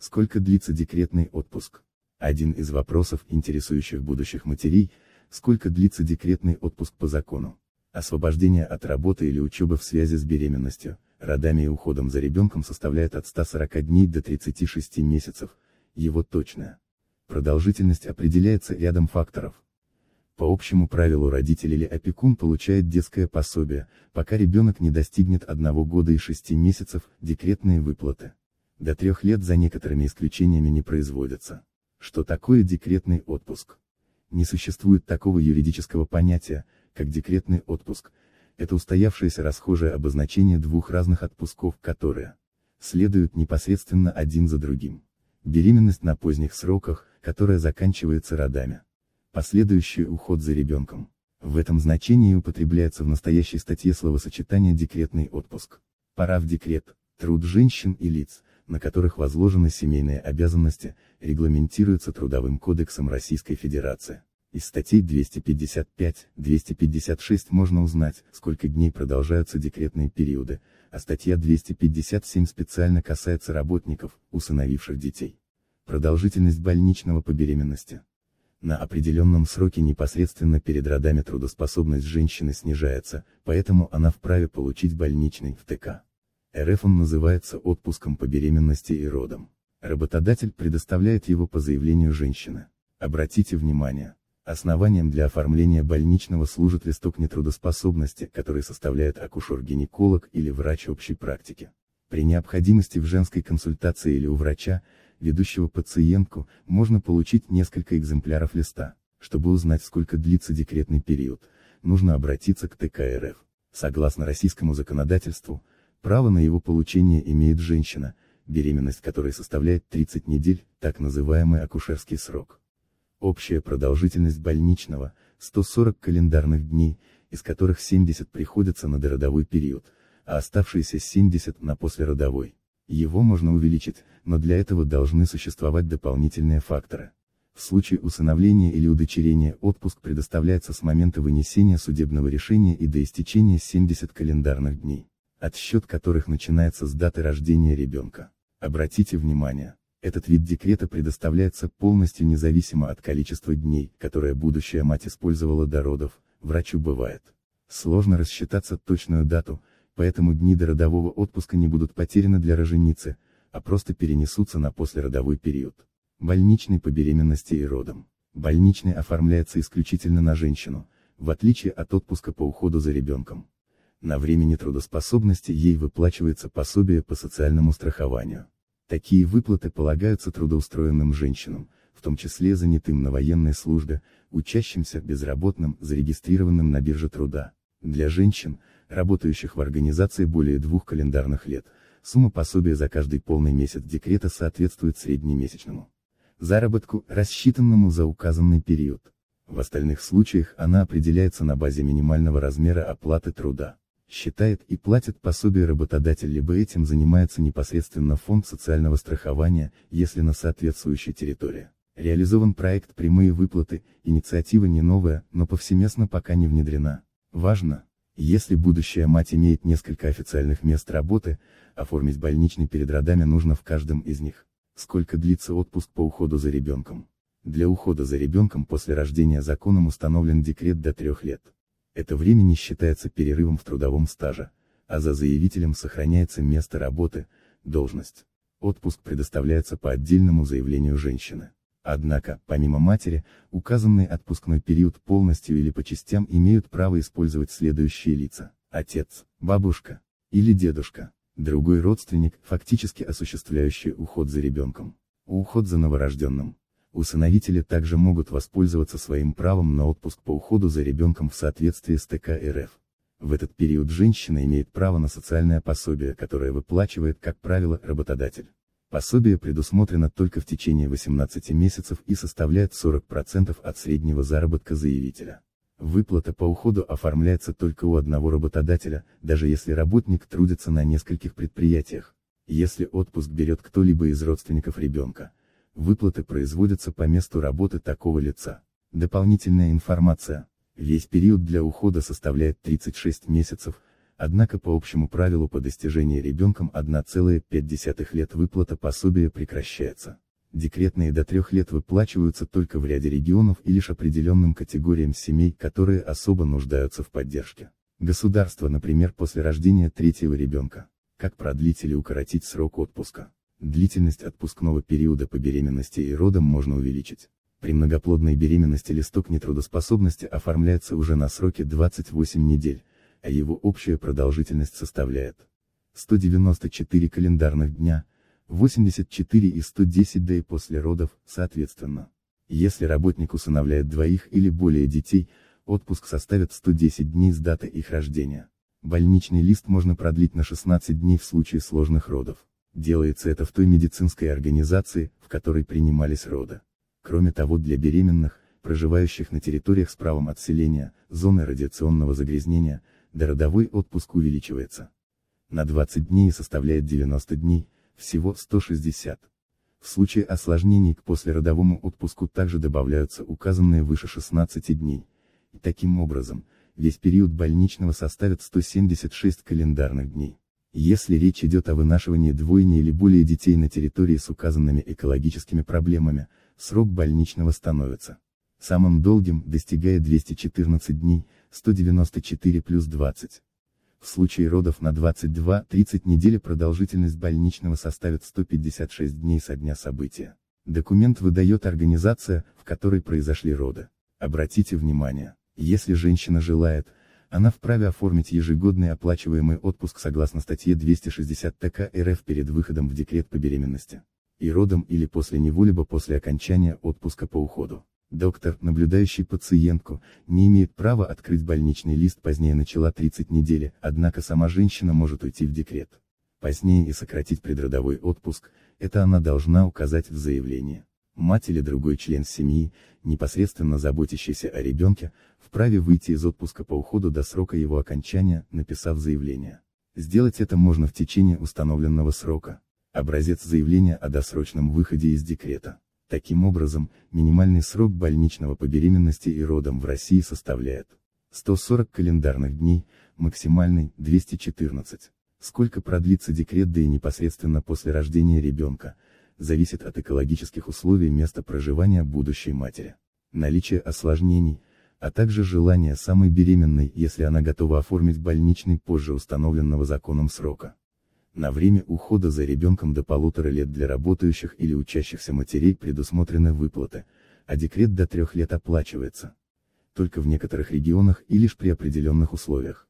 Сколько длится декретный отпуск? Один из вопросов, интересующих будущих матерей, сколько длится декретный отпуск по закону. Освобождение от работы или учебы в связи с беременностью, родами и уходом за ребенком составляет от 140 дней до 36 месяцев, его точная продолжительность определяется рядом факторов. По общему правилу родитель или опекун получает детское пособие, пока ребенок не достигнет одного года и 6 месяцев, декретные выплаты до трех лет за некоторыми исключениями не производятся. Что такое декретный отпуск? Не существует такого юридического понятия, как декретный отпуск, это устоявшееся расхожее обозначение двух разных отпусков, которые следуют непосредственно один за другим. Беременность на поздних сроках, которая заканчивается родами. Последующий уход за ребенком. В этом значении употребляется в настоящей статье словосочетание «декретный отпуск». Пора в декрет, труд женщин и лиц, на которых возложены семейные обязанности, регламентируются Трудовым кодексом Российской Федерации. Из статей 255-256 можно узнать, сколько дней продолжаются декретные периоды, а статья 257 специально касается работников, усыновивших детей. Продолжительность больничного по беременности. На определенном сроке непосредственно перед родами трудоспособность женщины снижается, поэтому она вправе получить больничный в ТК. РФ он называется отпуском по беременности и родам. Работодатель предоставляет его по заявлению женщины. Обратите внимание, основанием для оформления больничного служит листок нетрудоспособности, который составляет акушер-гинеколог или врач общей практики. При необходимости в женской консультации или у врача, ведущего пациентку, можно получить несколько экземпляров листа. Чтобы узнать, сколько длится декретный период, нужно обратиться к ТК РФ. Согласно российскому законодательству, Право на его получение имеет женщина, беременность которой составляет 30 недель, так называемый акушерский срок. Общая продолжительность больничного – 140 календарных дней, из которых 70 приходится на дородовой период, а оставшиеся 70 на послеродовой. Его можно увеличить, но для этого должны существовать дополнительные факторы. В случае усыновления или удочерения отпуск предоставляется с момента вынесения судебного решения и до истечения 70 календарных дней отсчет которых начинается с даты рождения ребенка. Обратите внимание, этот вид декрета предоставляется полностью независимо от количества дней, которые будущая мать использовала до родов, врачу бывает. Сложно рассчитаться точную дату, поэтому дни до родового отпуска не будут потеряны для роженицы, а просто перенесутся на послеродовой период. Больничный по беременности и родам. Больничный оформляется исключительно на женщину, в отличие от отпуска по уходу за ребенком на время нетрудоспособности ей выплачивается пособие по социальному страхованию. Такие выплаты полагаются трудоустроенным женщинам, в том числе занятым на военной службе, учащимся, безработным, зарегистрированным на бирже труда. Для женщин, работающих в организации более двух календарных лет, сумма пособия за каждый полный месяц декрета соответствует среднемесячному заработку, рассчитанному за указанный период. В остальных случаях она определяется на базе минимального размера оплаты труда считает и платит пособие работодатель, либо этим занимается непосредственно фонд социального страхования, если на соответствующей территории. Реализован проект «Прямые выплаты», инициатива не новая, но повсеместно пока не внедрена. Важно, если будущая мать имеет несколько официальных мест работы, оформить больничный перед родами нужно в каждом из них. Сколько длится отпуск по уходу за ребенком? Для ухода за ребенком после рождения законом установлен декрет до трех лет. Это время не считается перерывом в трудовом стаже, а за заявителем сохраняется место работы, должность. Отпуск предоставляется по отдельному заявлению женщины. Однако, помимо матери, указанный отпускной период полностью или по частям имеют право использовать следующие лица. Отец, бабушка или дедушка, другой родственник, фактически осуществляющий уход за ребенком. Уход за новорожденным. Усыновители также могут воспользоваться своим правом на отпуск по уходу за ребенком в соответствии с ТК РФ. В этот период женщина имеет право на социальное пособие, которое выплачивает, как правило, работодатель. Пособие предусмотрено только в течение 18 месяцев и составляет 40% от среднего заработка заявителя. Выплата по уходу оформляется только у одного работодателя, даже если работник трудится на нескольких предприятиях. Если отпуск берет кто-либо из родственников ребенка, Выплаты производятся по месту работы такого лица. Дополнительная информация. Весь период для ухода составляет 36 месяцев, однако по общему правилу по достижении ребенком 1,5 лет выплата пособия прекращается. Декретные до трех лет выплачиваются только в ряде регионов и лишь определенным категориям семей, которые особо нуждаются в поддержке. Государство, например, после рождения третьего ребенка. Как продлить или укоротить срок отпуска. Длительность отпускного периода по беременности и родам можно увеличить. При многоплодной беременности листок нетрудоспособности оформляется уже на сроке 28 недель, а его общая продолжительность составляет 194 календарных дня, 84 и 110 дней после родов, соответственно. Если работник усыновляет двоих или более детей, отпуск составит 110 дней с даты их рождения. Больничный лист можно продлить на 16 дней в случае сложных родов. Делается это в той медицинской организации, в которой принимались роды. Кроме того для беременных, проживающих на территориях с правом отселения, зоны радиационного загрязнения, дородовой отпуск увеличивается на 20 дней и составляет 90 дней, всего 160. В случае осложнений к послеродовому отпуску также добавляются указанные выше 16 дней. И таким образом, весь период больничного составит 176 календарных дней. Если речь идет о вынашивании двойни или более детей на территории с указанными экологическими проблемами, срок больничного становится самым долгим, достигая 214 дней, 194 плюс 20. В случае родов на 22-30 недели продолжительность больничного составит 156 дней со дня события. Документ выдает организация, в которой произошли роды. Обратите внимание, если женщина желает, она вправе оформить ежегодный оплачиваемый отпуск согласно статье 260 ТК РФ перед выходом в декрет по беременности и родом или после него либо после окончания отпуска по уходу. Доктор, наблюдающий пациентку, не имеет права открыть больничный лист позднее начала 30 недели, однако сама женщина может уйти в декрет. Позднее и сократить предродовой отпуск, это она должна указать в заявлении мать или другой член семьи, непосредственно заботящийся о ребенке, вправе выйти из отпуска по уходу до срока его окончания, написав заявление. Сделать это можно в течение установленного срока. Образец заявления о досрочном выходе из декрета. Таким образом, минимальный срок больничного по беременности и родам в России составляет 140 календарных дней, максимальный – 214. Сколько продлится декрет да и непосредственно после рождения ребенка – зависит от экологических условий места проживания будущей матери. Наличие осложнений, а также желание самой беременной, если она готова оформить больничный позже установленного законом срока. На время ухода за ребенком до полутора лет для работающих или учащихся матерей предусмотрены выплаты, а декрет до трех лет оплачивается. Только в некоторых регионах и лишь при определенных условиях.